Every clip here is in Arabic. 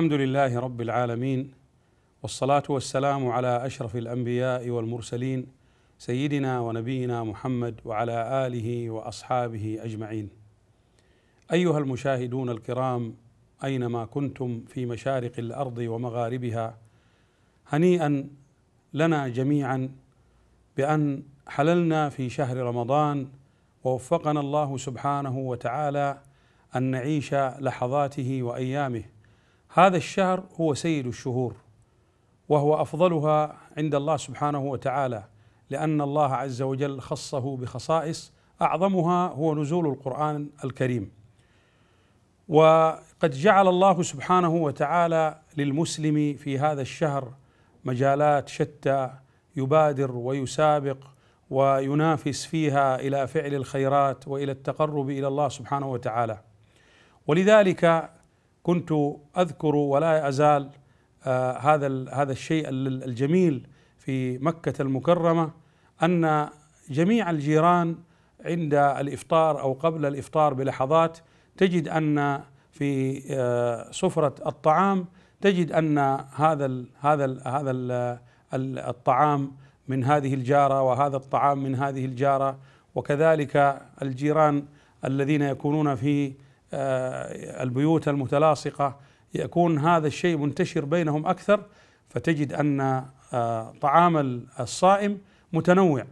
الحمد لله رب العالمين والصلاه والسلام على اشرف الانبياء والمرسلين سيدنا ونبينا محمد وعلى اله واصحابه اجمعين ايها المشاهدون الكرام اينما كنتم في مشارق الارض ومغاربها هنيئا لنا جميعا بان حللنا في شهر رمضان ووفقنا الله سبحانه وتعالى ان نعيش لحظاته وايامه هذا الشهر هو سيد الشهور وهو افضلها عند الله سبحانه وتعالى لان الله عز وجل خصه بخصائص اعظمها هو نزول القران الكريم وقد جعل الله سبحانه وتعالى للمسلم في هذا الشهر مجالات شتى يبادر ويسابق وينافس فيها الى فعل الخيرات والى التقرب الى الله سبحانه وتعالى ولذلك كنت اذكر ولا ازال آه، هذا هذا الشيء الجميل في مكه المكرمه ان جميع الجيران عند الافطار او قبل الافطار بلحظات تجد ان في آه، سفره الطعام تجد ان هذا ال هذا ال هذا الـ الطعام من هذه الجاره وهذا الطعام من هذه الجاره وكذلك الجيران الذين يكونون في آه، البيوت المتلاصقه يكون هذا الشيء منتشر بينهم اكثر فتجد ان آه، طعام الصائم متنوع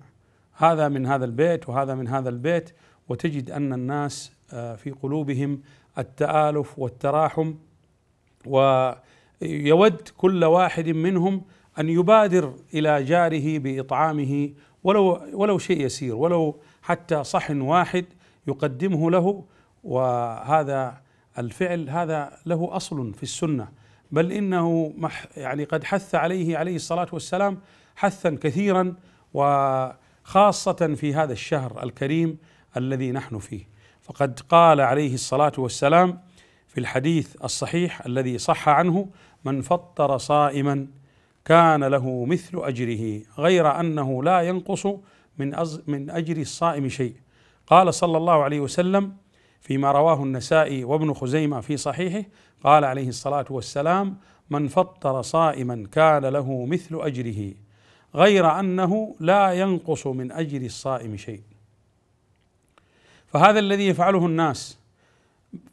هذا من هذا البيت وهذا من هذا البيت وتجد ان الناس آه، في قلوبهم التآلف والتراحم ويود كل واحد منهم ان يبادر الى جاره باطعامه ولو ولو شيء يسير ولو حتى صحن واحد يقدمه له وهذا الفعل هذا له اصل في السنه بل انه يعني قد حث عليه عليه الصلاه والسلام حثا كثيرا وخاصه في هذا الشهر الكريم الذي نحن فيه فقد قال عليه الصلاه والسلام في الحديث الصحيح الذي صح عنه من فطر صائما كان له مثل اجره غير انه لا ينقص من من اجر الصائم شيء قال صلى الله عليه وسلم فيما رواه النسائي وابن خزيمة في صحيحه قال عليه الصلاة والسلام من فطر صائما كان له مثل أجره غير أنه لا ينقص من أجر الصائم شيء فهذا الذي يفعله الناس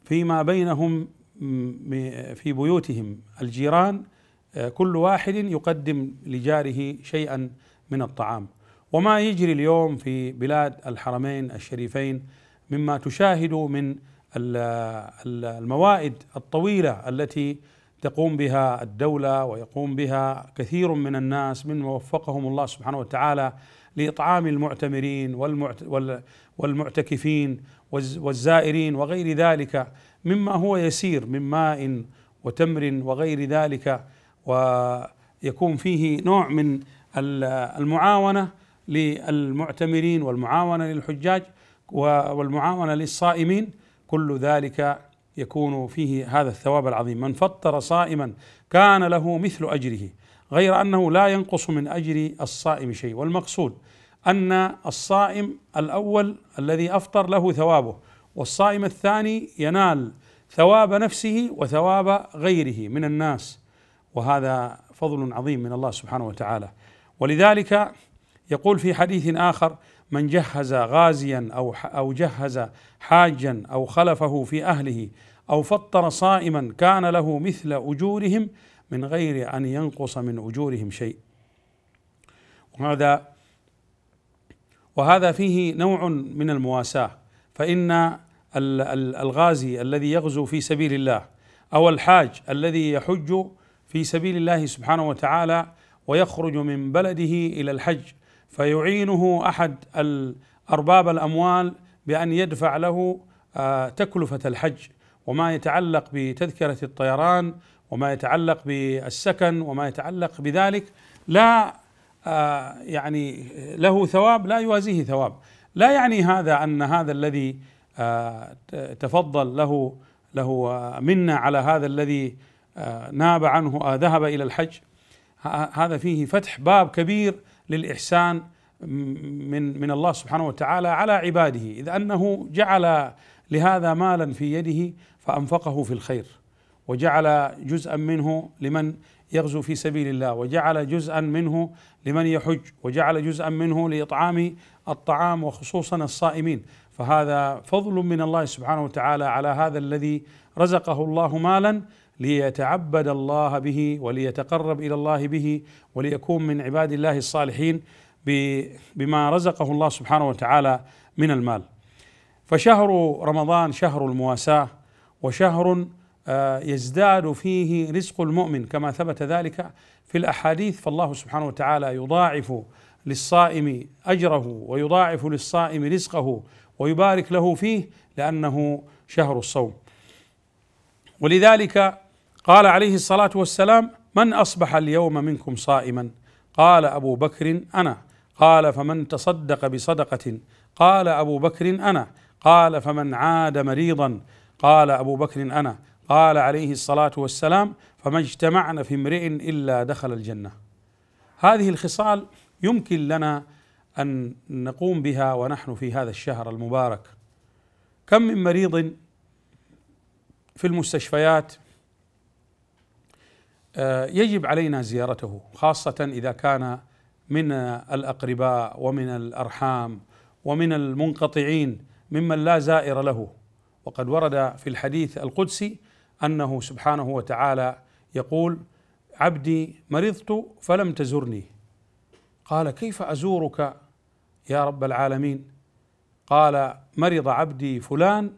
فيما بينهم في بيوتهم الجيران كل واحد يقدم لجاره شيئا من الطعام وما يجري اليوم في بلاد الحرمين الشريفين مما تشاهد من الموائد الطويله التي تقوم بها الدوله ويقوم بها كثير من الناس من وفقهم الله سبحانه وتعالى لاطعام المعتمرين والمعتكفين والزائرين وغير ذلك مما هو يسير من ماء وتمر وغير ذلك ويكون فيه نوع من المعاونه للمعتمرين والمعاونه للحجاج والمعاونة للصائمين كل ذلك يكون فيه هذا الثواب العظيم من فطر صائما كان له مثل أجره غير أنه لا ينقص من أجر الصائم شيء والمقصود أن الصائم الأول الذي أفطر له ثوابه والصائم الثاني ينال ثواب نفسه وثواب غيره من الناس وهذا فضل عظيم من الله سبحانه وتعالى ولذلك يقول في حديث آخر من جهز غازيا او او جهز حاجا او خلفه في اهله او فطر صائما كان له مثل اجورهم من غير ان ينقص من اجورهم شيء. وهذا وهذا فيه نوع من المواساه فان الغازي الذي يغزو في سبيل الله او الحاج الذي يحج في سبيل الله سبحانه وتعالى ويخرج من بلده الى الحج فيعينه احد ارباب الاموال بان يدفع له آه، تكلفه الحج وما يتعلق بتذكره الطيران وما يتعلق بالسكن وما يتعلق بذلك لا آه، يعني له ثواب لا يوازيه ثواب لا يعني هذا ان هذا الذي آه، تفضل له له منا على هذا الذي ناب عنه ذهب الى الحج هذا فيه فتح باب كبير للإحسان من من الله سبحانه وتعالى على عباده إذ أنه جعل لهذا مالا في يده فأنفقه في الخير وجعل جزءا منه لمن يغزو في سبيل الله وجعل جزءا منه لمن يحج وجعل جزءا منه لإطعام الطعام وخصوصا الصائمين فهذا فضل من الله سبحانه وتعالى على هذا الذي رزقه الله مالا ليتعبد الله به وليتقرب الى الله به وليكون من عباد الله الصالحين بما رزقه الله سبحانه وتعالى من المال. فشهر رمضان شهر المواساه وشهر آه، يزداد فيه رزق المؤمن كما ثبت ذلك في الاحاديث فالله سبحانه وتعالى يضاعف للصائم اجره ويضاعف للصائم رزقه ويبارك له فيه لانه شهر الصوم. ولذلك قال عليه الصلاه والسلام من اصبح اليوم منكم صائما قال ابو بكر انا قال فمن تصدق بصدقه قال ابو بكر انا قال فمن عاد مريضا قال ابو بكر انا قال عليه الصلاه والسلام فما اجتمعنا في امرئ الا دخل الجنه هذه الخصال يمكن لنا ان نقوم بها ونحن في هذا الشهر المبارك كم من مريض في المستشفيات آه، يجب علينا زيارته خاصة إذا كان من الأقرباء ومن الأرحام ومن المنقطعين ممن لا زائر له وقد ورد في الحديث القدسي أنه سبحانه وتعالى يقول عبدي مرضت فلم تزرني قال كيف أزورك يا رب العالمين قال مرض عبدي فلان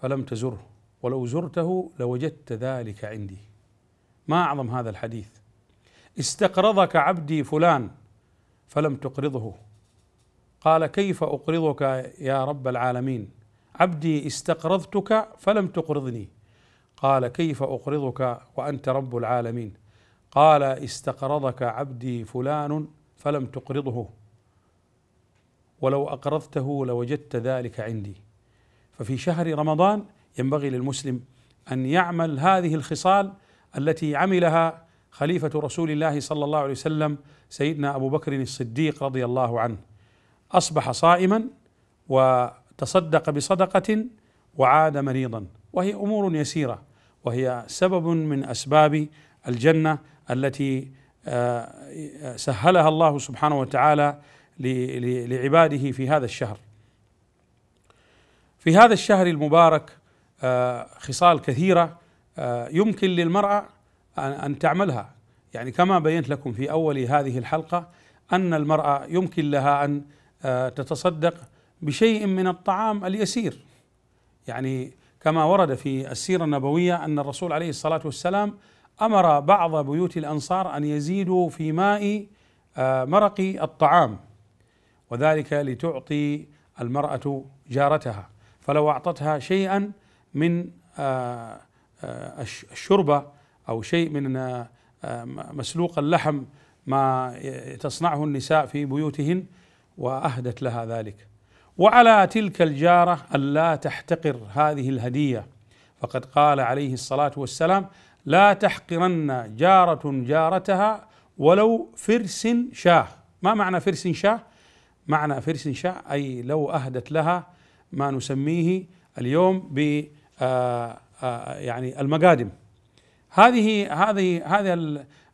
فلم تزره ولو زرته لوجدت ذلك عندي ما اعظم هذا الحديث استقرضك عبدي فلان فلم تقرضه قال كيف اقرضك يا رب العالمين عبدي استقرضتك فلم تقرضني قال كيف اقرضك وانت رب العالمين قال استقرضك عبدي فلان فلم تقرضه ولو اقرضته لوجدت ذلك عندي ففي شهر رمضان ينبغي للمسلم ان يعمل هذه الخصال التي عملها خليفه رسول الله صلى الله عليه وسلم سيدنا ابو بكر الصديق رضي الله عنه اصبح صائما وتصدق بصدقه وعاد مريضا وهي امور يسيره وهي سبب من اسباب الجنه التي آه، سهلها الله سبحانه وتعالى لعباده في هذا الشهر. في هذا الشهر المبارك آه، خصال كثيره آه، يمكن للمرأة أن تعملها يعني كما بينت لكم في أول هذه الحلقة أن المرأة يمكن لها أن آه، تتصدق بشيء من الطعام اليسير يعني كما ورد في السيرة النبوية أن الرسول عليه الصلاة والسلام أمر بعض بيوت الأنصار أن يزيدوا في ماء آه، مرق الطعام وذلك لتعطي المرأة جارتها فلو أعطتها شيئا من آه آه، الشوربة أو شيء من آه، مسلوق اللحم ما تصنعه النساء في بيوتهن وأهدت لها ذلك وعلى تلك الجارة ألا تحتقر هذه الهدية فقد قال عليه الصلاة والسلام لا تحقرن جارة جارتها ولو فرس شاه ما معنى فرس شاه معنى فرس شاه أي لو أهدت لها ما نسميه اليوم ب آه، آه، يعني المقادم هذه هذه هذا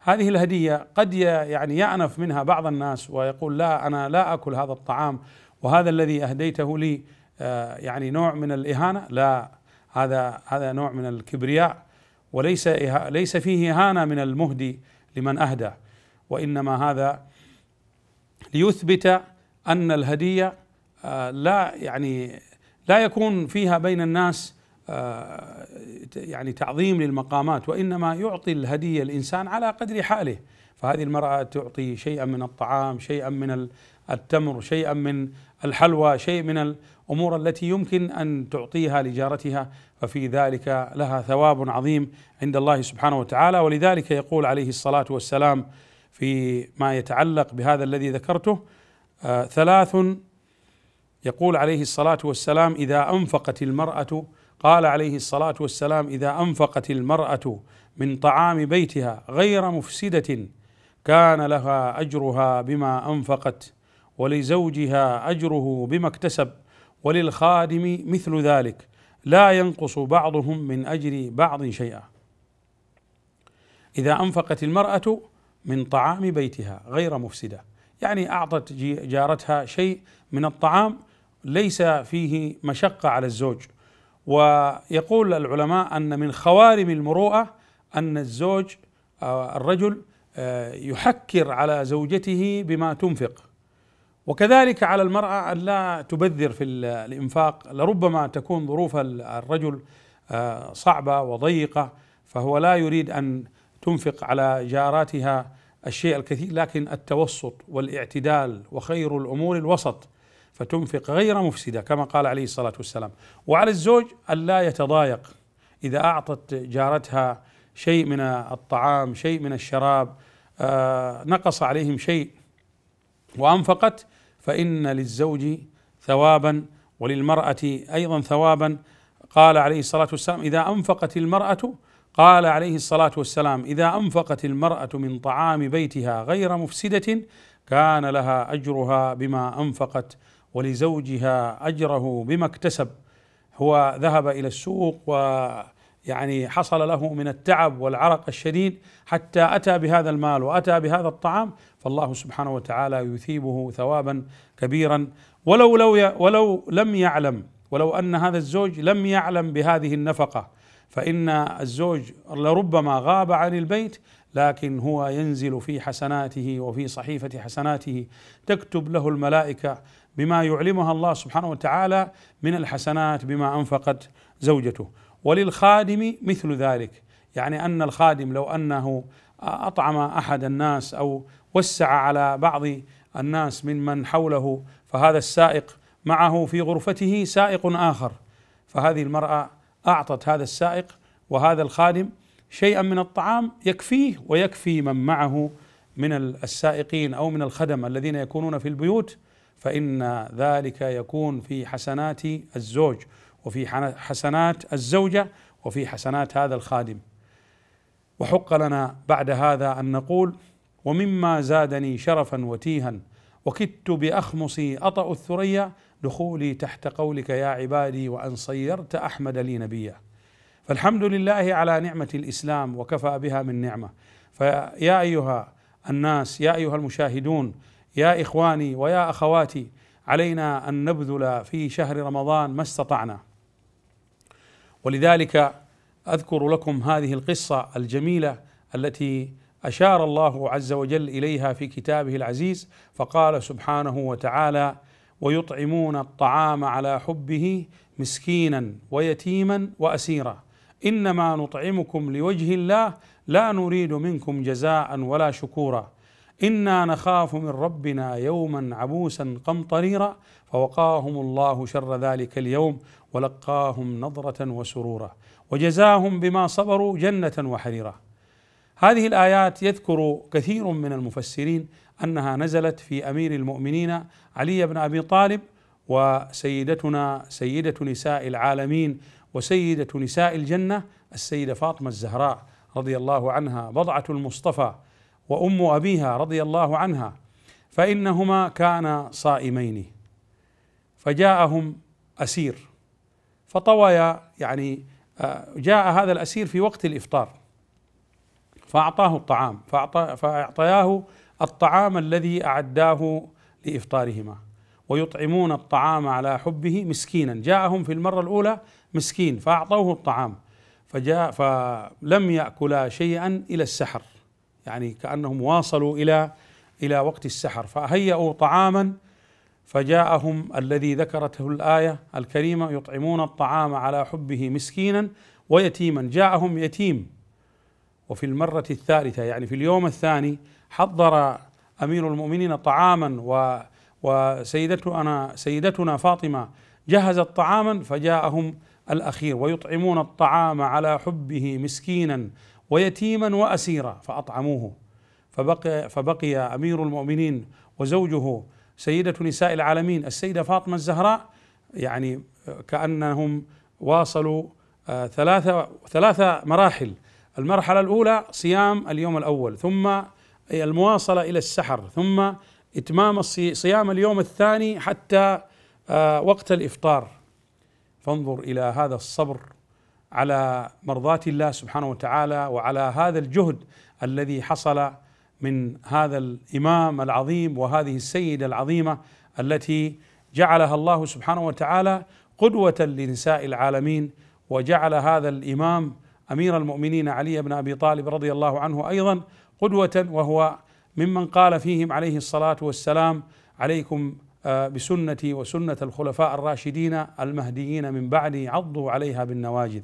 هذه الهديه قد يعني يأنف منها بعض الناس ويقول لا انا لا اكل هذا الطعام وهذا الذي اهديته لي آه، يعني نوع من الاهانه لا هذا هذا نوع من الكبرياء وليس ليس فيه اهانه من المهدي لمن اهدى وانما هذا ليثبت ان الهديه آه، لا يعني لا يكون فيها بين الناس آه، يعني تعظيم للمقامات وإنما يعطي الهدية الإنسان على قدر حاله فهذه المرأة تعطي شيئا من الطعام شيئا من التمر شيئا من الحلوى شيء من الأمور التي يمكن أن تعطيها لجارتها ففي ذلك لها ثواب عظيم عند الله سبحانه وتعالى ولذلك يقول عليه الصلاة والسلام في ما يتعلق بهذا الذي ذكرته آه، ثلاث يقول عليه الصلاة والسلام إذا أنفقت المرأة قال عليه الصلاه والسلام اذا انفقت المراه من طعام بيتها غير مفسده كان لها اجرها بما انفقت ولزوجها اجره بما اكتسب وللخادم مثل ذلك لا ينقص بعضهم من اجر بعض شيئا اذا انفقت المراه من طعام بيتها غير مفسده يعني اعطت جارتها شيء من الطعام ليس فيه مشقه على الزوج ويقول العلماء أن من خوارم المروءة أن الزوج آه، الرجل آه، يحكر على زوجته بما تنفق وكذلك على المرأة أن لا تبذر في الإنفاق لربما تكون ظروف الرجل آه، صعبة وضيقة فهو لا يريد أن تنفق على جاراتها الشيء الكثير لكن التوسط والاعتدال وخير الأمور الوسط فتنفق غير مفسدة كما قال عليه الصلاة والسلام وعلى الزوج ألا يتضايق إذا أعطت جارتها شيء من الطعام شيء من الشراب آه، نقص عليهم شيء وأنفقت فإن للزوج ثوابا وللمرأة أيضا ثوابا قال عليه الصلاة والسلام إذا أنفقت المرأة قال عليه الصلاة والسلام إذا أنفقت المرأة من طعام بيتها غير مفسدة كان لها أجرها بما أنفقت ولزوجها اجره بما اكتسب هو ذهب الى السوق ويعني حصل له من التعب والعرق الشديد حتى اتى بهذا المال واتى بهذا الطعام فالله سبحانه وتعالى يثيبه ثوابا كبيرا ولو لو ولو لم يعلم ولو ان هذا الزوج لم يعلم بهذه النفقه فإن الزوج لربما غاب عن البيت لكن هو ينزل في حسناته وفي صحيفة حسناته تكتب له الملائكة بما يعلمها الله سبحانه وتعالى من الحسنات بما أنفقت زوجته وللخادم مثل ذلك يعني أن الخادم لو أنه أطعم أحد الناس أو وسع على بعض الناس من من حوله فهذا السائق معه في غرفته سائق آخر فهذه المرأة اعطت هذا السائق وهذا الخادم شيئا من الطعام يكفيه ويكفي من معه من السائقين او من الخدم الذين يكونون في البيوت فان ذلك يكون في حسنات الزوج وفي حسنات الزوجه وفي حسنات هذا الخادم وحق لنا بعد هذا ان نقول ومما زادني شرفا وتيها وكدت باخمصي اطا الثريا دخولي تحت قولك يا عبادي وان صيرت احمد لي نبيا فالحمد لله على نعمه الاسلام وكفى بها من نعمه فيا ايها الناس يا ايها المشاهدون يا اخواني ويا اخواتي علينا ان نبذل في شهر رمضان ما استطعنا ولذلك اذكر لكم هذه القصه الجميله التي اشار الله عز وجل اليها في كتابه العزيز فقال سبحانه وتعالى ويطعمون الطعام على حبه مسكينا ويتيما واسيرا انما نطعمكم لوجه الله لا نريد منكم جزاء ولا شكورا انا نخاف من ربنا يوما عبوسا قمطريرا فوقاهم الله شر ذلك اليوم ولقاهم نضره وسرورا وجزاهم بما صبروا جنه وحريرا هذه الايات يذكر كثير من المفسرين انها نزلت في امير المؤمنين علي بن ابي طالب وسيدتنا سيده نساء العالمين وسيده نساء الجنه السيده فاطمه الزهراء رضي الله عنها بضعه المصطفى وام ابيها رضي الله عنها فانهما كانا صائمين فجاءهم اسير فطويا يعني آه، جاء هذا الاسير في وقت الافطار فاعطاه الطعام فأعطى فاعطياه الطعام الذي اعداه لافطارهما ويطعمون الطعام على حبه مسكينا جاءهم في المره الاولى مسكين فاعطوه الطعام فجاء فلم ياكلا شيئا الى السحر يعني كانهم واصلوا الى الى وقت السحر فهيئوا طعاما فجاءهم الذي ذكرته الايه الكريمه يطعمون الطعام على حبه مسكينا ويتيما جاءهم يتيم وفي المره الثالثه يعني في اليوم الثاني حضر امير المؤمنين طعاما و وسيدتنا سيدتنا فاطمه جهزت طعاما فجاءهم الاخير ويطعمون الطعام على حبه مسكينا ويتيما واسيرا فاطعموه فبقي فبقي امير المؤمنين وزوجه سيده نساء العالمين السيده فاطمه الزهراء يعني كانهم واصلوا آه، ثلاثه ثلاثه مراحل المرحله الاولى صيام اليوم الاول ثم المواصله الى السحر ثم اتمام صيام اليوم الثاني حتى آه، وقت الافطار فانظر الى هذا الصبر على مرضاة الله سبحانه وتعالى وعلى هذا الجهد الذي حصل من هذا الامام العظيم وهذه السيده العظيمه التي جعلها الله سبحانه وتعالى قدوه لنساء العالمين وجعل هذا الامام امير المؤمنين علي بن ابي طالب رضي الله عنه ايضا قدوة وهو ممن قال فيهم عليه الصلاة والسلام عليكم آه، بسنتي وسنة الخلفاء الراشدين المهديين من بعدي عضوا عليها بالنواجذ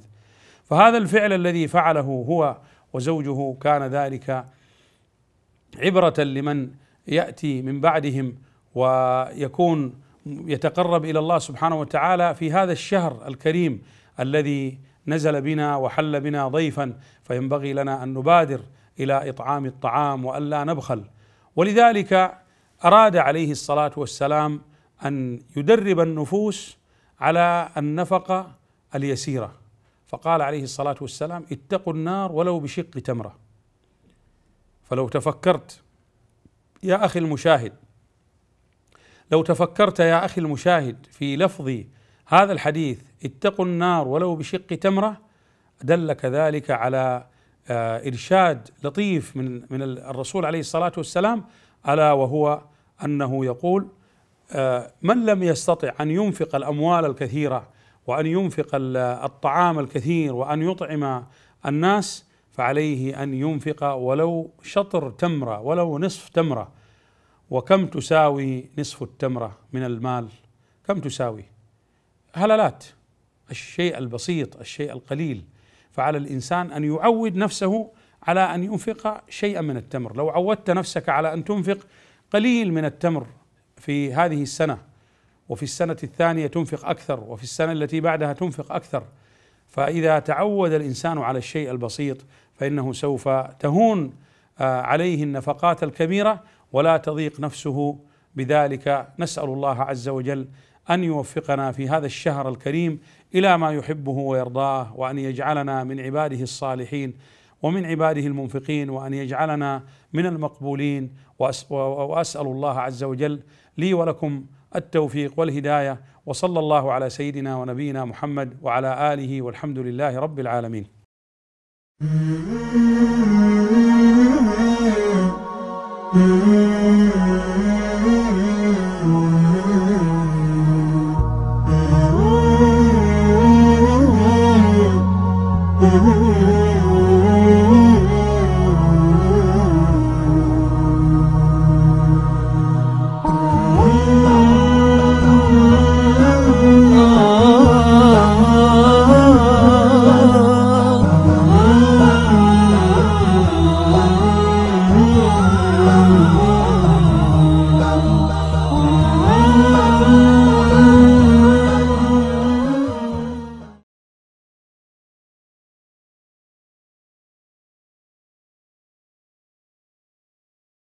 فهذا الفعل الذي فعله هو وزوجه كان ذلك عبرة لمن يأتي من بعدهم ويكون يتقرب إلى الله سبحانه وتعالى في هذا الشهر الكريم الذي نزل بنا وحل بنا ضيفا فينبغي لنا أن نبادر الى اطعام الطعام والا نبخل ولذلك اراد عليه الصلاه والسلام ان يدرب النفوس على النفقه اليسيره فقال عليه الصلاه والسلام اتقوا النار ولو بشق تمره فلو تفكرت يا اخي المشاهد لو تفكرت يا اخي المشاهد في لفظ هذا الحديث اتقوا النار ولو بشق تمره دل كذلك على آه، ارشاد لطيف من من الرسول عليه الصلاه والسلام الا وهو انه يقول آه، من لم يستطع ان ينفق الاموال الكثيره وان ينفق الطعام الكثير وان يطعم الناس فعليه ان ينفق ولو شطر تمره ولو نصف تمره وكم تساوي نصف التمره من المال كم تساوي هللات الشيء البسيط الشيء القليل فعلى الانسان ان يعود نفسه على ان ينفق شيئا من التمر، لو عودت نفسك على ان تنفق قليل من التمر في هذه السنه وفي السنه الثانيه تنفق اكثر وفي السنه التي بعدها تنفق اكثر فاذا تعود الانسان على الشيء البسيط فانه سوف تهون آه، عليه النفقات الكبيره ولا تضيق نفسه بذلك نسال الله عز وجل ان يوفقنا في هذا الشهر الكريم الى ما يحبه ويرضاه وان يجعلنا من عباده الصالحين ومن عباده المنفقين وان يجعلنا من المقبولين واسال الله عز وجل لي ولكم التوفيق والهدايه وصلى الله على سيدنا ونبينا محمد وعلى اله والحمد لله رب العالمين. Mm-hmm. Ooh.